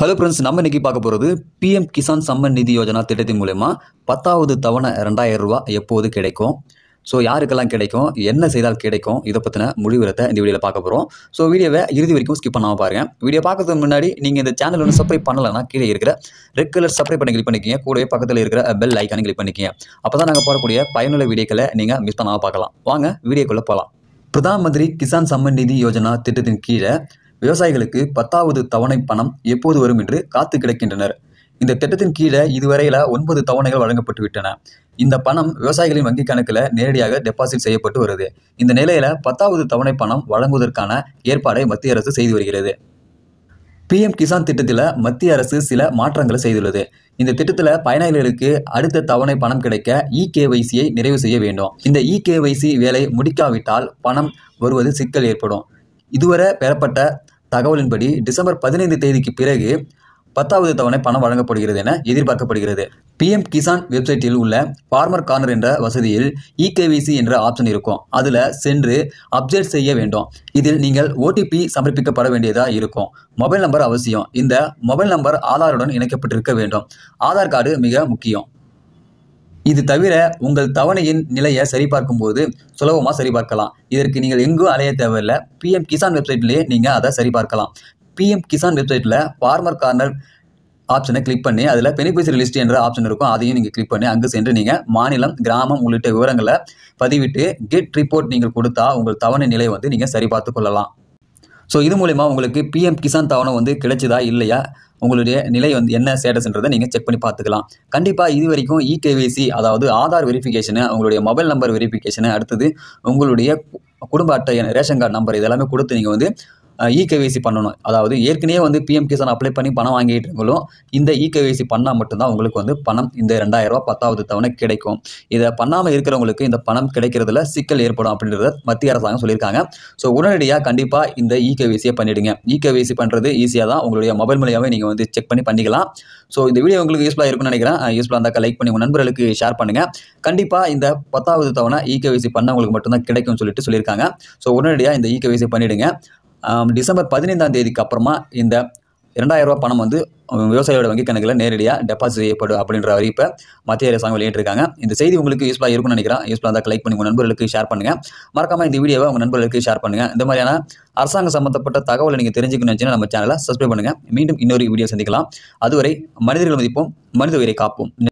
hello friends நம்ம இன்னைக்கு பார்க்க போகிறது பிஎம் கிசான் சம்மன் நிதி யோஜனா திட்டத்தின் மூலயமா பத்தாவது தவணை ரெண்டாயிரம் ரூபா எப்போது கிடைக்கும் ஸோ யாருக்கெல்லாம் கிடைக்கும் என்ன செய்தால் கிடைக்கும் இதை பற்றின முடிவுரத்தை இந்த வீடியோவில் பார்க்க போகிறோம் ஸோ வீடியோவை இறுதி வரைக்கும் ஸ்கிப் பண்ணாமல் பாருங்கள் வீடியோ பார்க்கறதுக்கு முன்னாடி நீங்கள் இந்த சேனல் ஒன்று சப்ரை பண்ணலைன்னா கீழே இருக்கிற ரெட் கலர் சப்ரை பண்ணி கிளிக் பண்ணிக்கிங்க கூடவே பக்கத்தில் இருக்கிற பெல் ஐக்கானு கிளிக் பண்ணிக்கிங்க அப்போ தான் நாங்கள் போடக்கூடிய பயனுள்ள வீடியோக்களை நீங்கள் மிஸ் பண்ணாமல் பார்க்கலாம் வாங்க வீடியோக்குள்ளே போகலாம் பிரதான் மந்திரி கிசான் சம்மன் நிதி யோஜனா திட்டத்தின் கீழே விவசாயிகளுக்கு பத்தாவது தவணை பணம் எப்போது வரும் என்று காத்து கிடக்கின்றனர் இந்த திட்டத்தின் கீழே இதுவரையில ஒன்பது தவணைகள் வழங்கப்பட்டுவிட்டன இந்த பணம் விவசாயிகளின் வங்கி கணக்கில் நேரடியாக டெபாசிட் செய்யப்பட்டு வருது இந்த நிலையில பத்தாவது தவணை பணம் வழங்குவதற்கான ஏற்பாடை மத்திய அரசு செய்து வருகிறது பிஎம் கிசான் திட்டத்தில் மத்திய அரசு சில மாற்றங்களை செய்துள்ளது இந்த திட்டத்தில் பயனாளிகளுக்கு அடுத்த தவணை பணம் கிடைக்க இகேவைசியை நிறைவு செய்ய வேண்டும் இந்த இகேவைசி வேலை முடிக்காவிட்டால் பணம் வருவது சிக்கல் ஏற்படும் இதுவரை பெறப்பட்ட தகவலின்படி டிசம்பர் பதினைந்து தேதிக்கு பிறகு பத்தாவது தவணை பணம் வழங்கப்படுகிறது என எதிர்பார்க்கப்படுகிறது பிஎம் கிசான் வெப்சைட்டில் உள்ள ஃபார்மர் கார்னர் என்ற வசதியில் இகேவிசி என்ற ஆப்ஷன் இருக்கும் அதில் சென்று அப்டேட் செய்ய வேண்டும் இதில் நீங்கள் ஓடிபி சமர்ப்பிக்கப்பட வேண்டியதாக இருக்கும் மொபைல் நம்பர் அவசியம் இந்த மொபைல் நம்பர் ஆதாருடன் இணைக்கப்பட்டிருக்க வேண்டும் ஆதார் கார்டு மிக முக்கியம் இது தவிர உங்கள் தவணையின் நிலையை சரிபார்க்கும்போது சுலபமாக சரிபார்க்கலாம் இதற்கு நீங்கள் எங்கும் அலைய தேவையில்லை பிஎம் கிசான் வெப்சைட்லேயே நீங்கள் அதை சரிபார்க்கலாம் பிஎம் கிசான் வெப்சைட்டில் ஃபார்மர் கார்னர் ஆப்ஷனை கிளிக் பண்ணி அதில் பெனிஃபிஷரி லிஸ்ட் என்ற ஆப்ஷன் இருக்கும் அதையும் நீங்கள் கிளிக் பண்ணி அங்கு சென்று நீங்கள் மாநிலம் கிராமம் உள்ளிட்ட விவரங்களை பதிவிட்டு கெட் ரிப்போர்ட் நீங்கள் கொடுத்தா உங்கள் தவணை நிலையை வந்து நீங்கள் சரிபார்த்து கொள்ளலாம் ஸோ இது மூலிமா உங்களுக்கு பிஎம் கிசான் தவணை வந்து கிடைச்சதா இல்லையா உங்களுடைய நிலை வந்து என்ன ஸ்டேட்டஸ்ன்றதை நீங்கள் செக் பண்ணி பார்த்துக்கலாம் கண்டிப்பாக இது வரைக்கும் இகேவிசி e அதாவது ஆதார் வெரிஃபிகேஷனு உங்களுடைய மொபைல் நம்பர் வெரிஃபிகேஷனு அடுத்தது உங்களுடைய குடும்ப அட்டை ரேஷன் கார்டு நம்பர் இதெல்லாமே கொடுத்து நீங்கள் வந்து இகேவைசி e பண்ணணும் அதாவது ஏற்கனவே வந்து பிஎம் கிசான் அப்ளை பண்ணி பணம் வாங்கிட்டு இருக்கவங்களும் இந்த இகேவைசி e பண்ணால் மட்டும்தான் உங்களுக்கு வந்து பணம் இந்த ரெண்டாயிரரூபா பத்தாவது தவணை கிடைக்கும் இதை பண்ணாமல் இருக்கிறவங்களுக்கு இந்த பணம் கிடைக்கிறதுல சிக்கல் ஏற்படும் அப்படின்றத மத்திய அரசாங்கம் சொல்லியிருக்காங்க ஸோ உடனடியாக கண்டிப்பாக இந்த இகேவைசியை e பண்ணிவிடுங்க இகேவைசி பண்ணுறது ஈஸியாக தான் உங்களுடைய மொபைல் மூலியாகவே நீங்கள் வந்து செக் பண்ணி பண்ணிக்கலாம் ஸோ இந்த வீடியோ உங்களுக்கு யூஸ்ஃபுல்லாக இருக்கும்னு நினைக்கிறேன் யூஸ்ஃபுல்லாக இருந்தால் லைக் பண்ணி உங்கள் நண்பர்களுக்கு ஷேர் பண்ணுங்கள் கண்டிப்பாக இந்த பத்தாவது தவணை இகேவைசி பண்ணவங்களுக்கு மட்டும்தான் கிடைக்கும்னு சொல்லிட்டு சொல்லியிருக்காங்க ஸோ உடனடியாக இந்த இகேவைசி பண்ணிவிடுங்க டிசம்பர் பதினைந்தாம் தேதிக்கு அப்புறமா இந்த இரண்டாயிரரூபா பணம் வந்து விவசாயியோட வங்கி கணக்கில் நேரடியாக டெபாசிட் செய்யப்படும் அப்படின்ற அறிவிப்பை மத்திய அரசாங்கம் வெளியிட்டிருக்காங்க இந்த செய்தி உங்களுக்கு யூஸ்ஃபுல்லாக இருக்கும்னு நினைக்கிறேன் யூஸ்ஃபுல்லாக இருந்தால் லைக் பண்ணி உங்கள் நண்பர்களுக்கு ஷேர் பண்ணுங்கள் மறக்காமல் இந்த வீடியோவை உங்கள் நண்பர்களுக்கு ஷேர் பண்ணுங்கள் இந்த மாதிரியான அரசாங்கம் சம்மந்தப்பட்ட தகவலை நீங்கள் தெரிஞ்சுக்கணும்னு வச்சுன்னா நம்ம சேனலை சப்ஸ்கிரைப் பண்ணுங்கள் மீண்டும் இன்னொரு வீடியோ சந்திக்கலாம் அதுவரை மனிதர்கள் மதிப்போம் மனித உயிரை காப்போம்